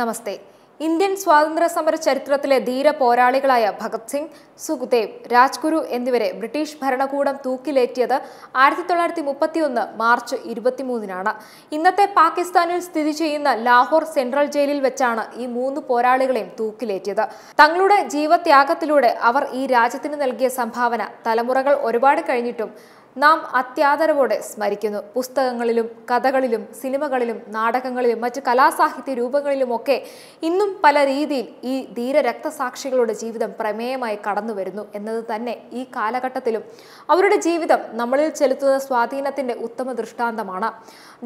നമസ്തേ Indian സ്വാതന്ത്ര്യ സമര ചരിത്രത്തിലെ ധീര പോരാളികളായ ഭഗത് സിംഗ് സുഖ്ദേവ് രാജ്ഗുരു എന്നിവരെ ബ്രിട്ടീഷ് ഭരണകൂടം തൂക്കിലേറ്റിയത് ആയിരത്തി തൊള്ളായിരത്തി മുപ്പത്തിയൊന്ന് മാർച്ച് ഇരുപത്തിമൂന്നിനാണ് ഇന്നത്തെ പാകിസ്ഥാനിൽ സ്ഥിതി ചെയ്യുന്ന ലാഹോർ സെൻട്രൽ ജയിലിൽ വെച്ചാണ് ഈ മൂന്ന് പോരാളികളെയും തൂക്കിലേറ്റിയത് തങ്ങളുടെ ജീവത്യാഗത്തിലൂടെ അവർ ഈ രാജ്യത്തിന് നൽകിയ സംഭാവന തലമുറകൾ ഒരുപാട് കഴിഞ്ഞിട്ടും നാം അത്യാദരവോടെ സ്മരിക്കുന്നു പുസ്തകങ്ങളിലും കഥകളിലും സിനിമകളിലും നാടകങ്ങളിലും മറ്റ് കലാസാഹിത്യ രൂപങ്ങളിലുമൊക്കെ ഇന്നും പല രീതിയിൽ ഈ ധീര രക്തസാക്ഷികളുടെ ജീവിതം പ്രമേയമായി കടന്നു വരുന്നു എന്നത് തന്നെ ഈ കാലഘട്ടത്തിലും അവരുടെ ജീവിതം നമ്മളിൽ ചെലുത്തുന്ന സ്വാധീനത്തിന്റെ ഉത്തമ ദൃഷ്ടാന്തമാണ്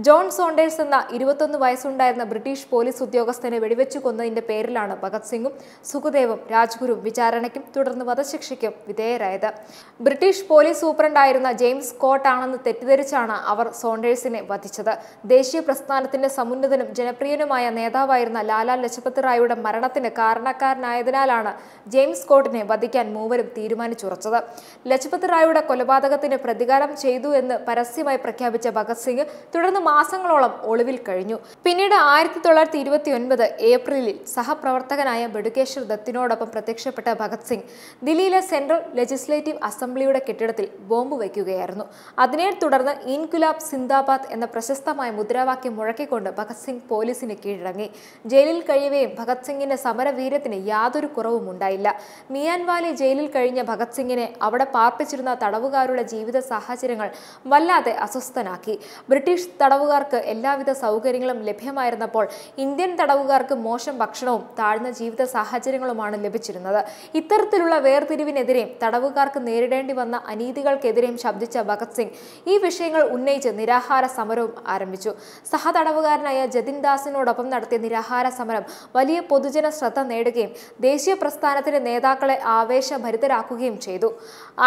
ജോൺ സോണ്ടേഴ്സ് എന്ന ഇരുപത്തൊന്ന് വയസ്സുണ്ടായിരുന്ന ബ്രിട്ടീഷ് പോലീസ് ഉദ്യോഗസ്ഥനെ വെടിവെച്ചു കൊന്നതിന്റെ പേരിലാണ് ഭഗത് സിംഗും സുഖദേവും രാജ്ഗുരു വിചാരണയ്ക്കും തുടർന്ന് വധശിക്ഷയ്ക്കും വിധേയരായത് ബ്രിട്ടീഷ് പോലീസ് സൂപ്രണ്ടായിരുന്ന ജെയിംസ് ജെയിംസ് കോട്ട് ആണെന്ന് തെറ്റിദ്ധരിച്ചാണ് അവർ സോണ്ടേഴ്സിനെ വധിച്ചത് ദേശീയ പ്രസ്ഥാനത്തിന്റെ സമുന്നതനും ജനപ്രിയനുമായ നേതാവായിരുന്ന ലാലാ ലജപത് റായിയുടെ മരണത്തിന് കാരണക്കാരനായതിനാലാണ് ജെയിംസ് കോട്ടിനെ വധിക്കാൻ മൂവരും തീരുമാനിച്ചുറച്ചത് ലജപത് റായിയുടെ കൊലപാതകത്തിന് പ്രതികാരം ചെയ്തു എന്ന് പരസ്യമായി പ്രഖ്യാപിച്ച ഭഗത് സിംഗ് തുടർന്ന് മാസങ്ങളോളം ഒളിവിൽ കഴിഞ്ഞു പിന്നീട് ആയിരത്തി തൊള്ളായിരത്തി ഇരുപത്തി ഒൻപത് ഏപ്രിലിൽ സഹപ്രവർത്തകനായ ബെഡുകേശ്വർ ദത്തിനോടൊപ്പം പ്രത്യക്ഷപ്പെട്ട ഭഗത് സിംഗ് ദില്ലിയിലെ സെൻട്രൽ ലെജിസ്ലേറ്റീവ് അസംബ്ലിയുടെ കെട്ടിടത്തിൽ ബോംബ് വയ്ക്കുകയായിരുന്നു ഉണ്ടായിരുന്നു അതിനെ തുടർന്ന് ഇൻകുലാബ് സിന്ദാബാദ് എന്ന പ്രശസ്തമായ മുദ്രാവാക്യം മുഴക്കിക്കൊണ്ട് ഭഗത് സിംഗ് പോലീസിന് കീഴടങ്ങി ജയിലിൽ കഴിയുകയും ഭഗത് സിംഗിന്റെ സമരവീര്യത്തിന് യാതൊരു കുറവും ഉണ്ടായില്ല മിയാൻവാലി ജയിലിൽ കഴിഞ്ഞ ഭഗത് സിംഗിനെ അവിടെ പാർപ്പിച്ചിരുന്ന തടവുകാരുടെ ജീവിത സാഹചര്യങ്ങൾ വല്ലാതെ അസ്വസ്ഥനാക്കി ബ്രിട്ടീഷ് തടവുകാർക്ക് എല്ലാവിധ സൗകര്യങ്ങളും ലഭ്യമായിരുന്നപ്പോൾ ഇന്ത്യൻ തടവുകാർക്ക് മോശം ഭക്ഷണവും താഴ്ന്ന ജീവിത സാഹചര്യങ്ങളുമാണ് ലഭിച്ചിരുന്നത് ഇത്തരത്തിലുള്ള വേർതിരിവിനെതിരെയും തടവുകാർക്ക് നേരിടേണ്ടി വന്ന അനീതികൾക്കെതിരെയും ശബ്ദിച്ചു മരിച്ച ഭഗത് സിംഗ് ഈ വിഷയങ്ങൾ ഉന്നയിച്ച് നിരാഹാര സമരവും ആരംഭിച്ചു സഹതടവുകാരനായ ജതിൻ ദാസിനോടൊപ്പം നടത്തിയ നിരാഹാര സമരം വലിയ പൊതുജന ശ്രദ്ധ നേടുകയും ദേശീയ പ്രസ്ഥാനത്തിന്റെ നേതാക്കളെ ആവേശഭരിതരാക്കുകയും ചെയ്തു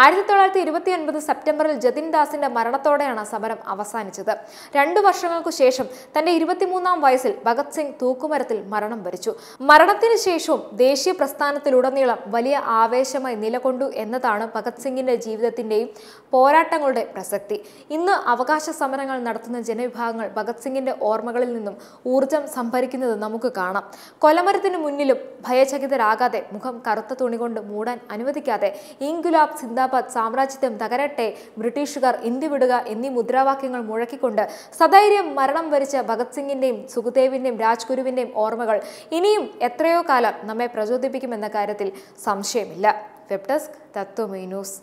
ആയിരത്തി തൊള്ളായിരത്തി ഇരുപത്തി ഒൻപത് സെപ്റ്റംബറിൽ ജതിൻ ദാസിന്റെ മരണത്തോടെയാണ് സമരം അവസാനിച്ചത് രണ്ടു വർഷങ്ങൾക്കു ശേഷം തന്റെ ഇരുപത്തിമൂന്നാം വയസ്സിൽ ഭഗത് സിംഗ് തൂക്കുമരത്തിൽ മരണം വരിച്ചു മരണത്തിന് ശേഷവും ദേശീയ പ്രസ്ഥാനത്തിലുടനീളം വലിയ ആവേശമായി നിലകൊണ്ടു എന്നതാണ് ഭഗത് സിംഗിന്റെ ജീവിതത്തിന്റെയും പോരാട്ട പോരാട്ടങ്ങളുടെ പ്രസക്തി ഇന്ന് അവകാശ സമരങ്ങൾ നടത്തുന്ന ജനവിഭാഗങ്ങൾ ഭഗത് സിംഗിന്റെ ഓർമ്മകളിൽ നിന്നും ഊർജം സംഭരിക്കുന്നത് നമുക്ക് കാണാം കൊലമരത്തിന് മുന്നിലും ഭയചകിതരാകാതെ മുഖം കറുത്ത തുണി കൊണ്ട് മൂടാൻ അനുവദിക്കാതെ ഇൻഗുലാബ് സിന്ദാബാദ് സാമ്രാജ്യത്വം തകരട്ടെ ബ്രിട്ടീഷുകാർ ഇന്ത്യ വിടുക എന്നീ മുദ്രാവാക്യങ്ങൾ മുഴക്കിക്കൊണ്ട് സധൈര്യം മരണം വരിച്ച ഭഗത് സിംഗിന്റെയും സുഖദേവിന്റെയും രാജ്ഗുരുവിന്റെയും ഓർമ്മകൾ ഇനിയും എത്രയോ കാലം നമ്മെ പ്രചോദിപ്പിക്കുമെന്ന കാര്യത്തിൽ സംശയമില്ല വെബ് ഡെസ്ക് ന്യൂസ്